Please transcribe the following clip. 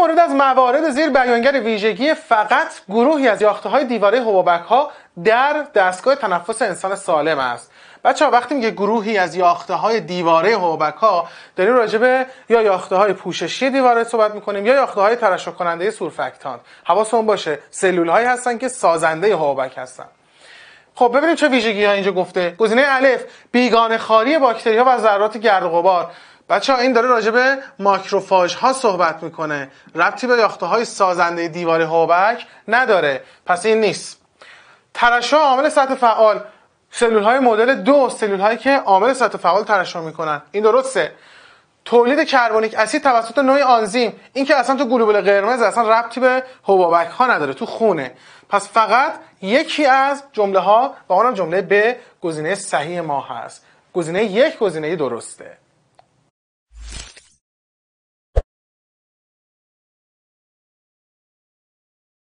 مورد از موارد زیر بیانگر ویژگی فقط گروهی از یاخته های دیواره هوابک ها در دستگاه تنفس انسان سالم است بچه ها وقتی میگه گروهی از یاخته های دیواره حبابک ها داریم راجع یا یاخته های پوششی دیواره صحبت میکنیم یا یاخته های ترشح کننده سورفکتان حواستون باشه سلول هایی هستن که سازنده هوابک هستن خب ببینیم چه ویژگی ها اینجا گفته گزینه الف بیگانه خاری باکتری ها و ذرات گرد و غبار بچه ها این داره راجبه ماکروفاژ ها صحبت میکنه ربطی به یافته های سازنده دیوار هوبک نداره پس این نیست ترشح عامل سطح فعال سلول های مدل دو سلول هایی که عامل سطح فعال ترشح میکنن این درسته تولید کربونیک اسید توسط نوعی آنزیم این که اصلا تو گلوبول قرمز اصلا ربطی به حبابک ها نداره تو خونه پس فقط یکی از جمله ها و اونم جمله به گزینه صحیح ما هست گزینه یک گزینه درسته